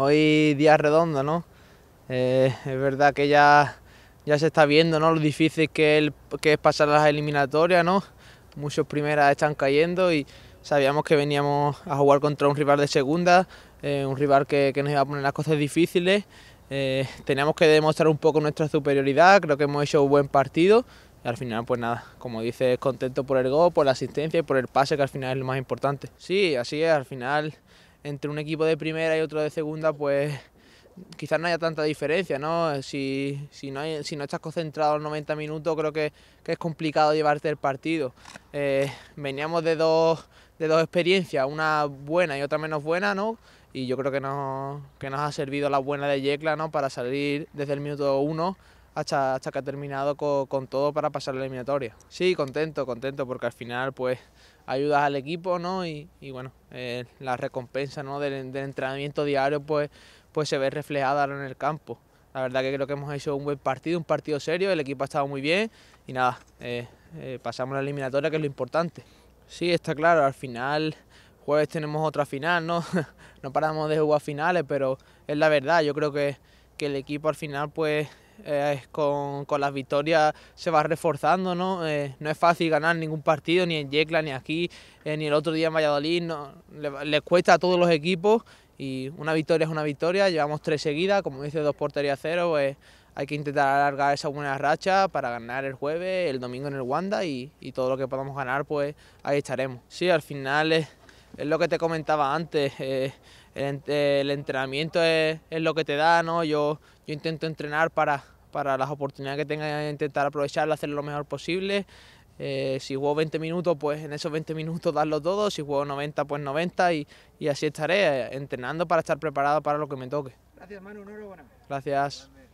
Hoy día redondo, ¿no? Eh, es verdad que ya, ya se está viendo, ¿no? Lo difícil que, es pasar las eliminatorias, ¿no? Muchos primeras están cayendo y sabíamos que veníamos a jugar contra un rival de segunda, eh, un rival que, que, nos iba a poner las cosas difíciles. Eh, teníamos que demostrar un poco nuestra superioridad, creo que hemos hecho un buen partido y al final pues nada, como dices, contento por el gol, por la asistencia y por el pase que al final es lo más importante. Sí, así es, al final entre un equipo de primera y otro de segunda, pues quizás no haya tanta diferencia, ¿no? Si, si, no, no estás concentrado los 90 minutos, creo que, es complicado llevarte el partido. Eh, veníamos de dos, de dos experiencias, una buena y otra menos buena, ¿no? Y yo creo que, no, nos ha servido la buena de Yecla, ¿no? Para salir desde el minuto uno hasta, que ha terminado con, todo para pasar la eliminatoria. Sí, contento, contento, porque al final pues ayudas al equipo, ¿no? Y, bueno, eh, la recompensa ¿no? del, entrenamiento diario pues, pues se ve reflejada en el campo. La verdad que creo que hemos hecho un buen partido, un partido serio, el equipo ha estado muy bien y nada, eh, eh, pasamos la eliminatoria que es lo importante. Sí, está claro, al final jueves tenemos otra final, ¿no? no paramos de jugar finales, pero es la verdad, yo creo que, que el equipo al final pues eh, con, las victorias se va reforzando, ¿no? Eh, no es fácil ganar ningún partido, ni en Yecla, ni aquí, eh, ni el otro día en Valladolid, no, le, cuesta a todos los equipos y una victoria es una victoria, llevamos tres seguidas, como dice dos porterías cero, pues hay que intentar alargar esa buena racha para ganar el jueves, el domingo en el Wanda y, todo lo que podamos ganar, pues ahí estaremos. Sí, al final... es es lo que te comentaba antes, eh, el, entrenamiento es, lo que te da, ¿no? Yo, yo intento entrenar para, para las oportunidades que tenga, intentar aprovecharlas, hacer lo mejor posible. Eh, si juego 20 minutos, pues en esos 20 minutos darlo todo, si juego 90, pues 90 y, así estaré, eh, entrenando para estar preparado para lo que me toque. Gracias Manu, Gracias.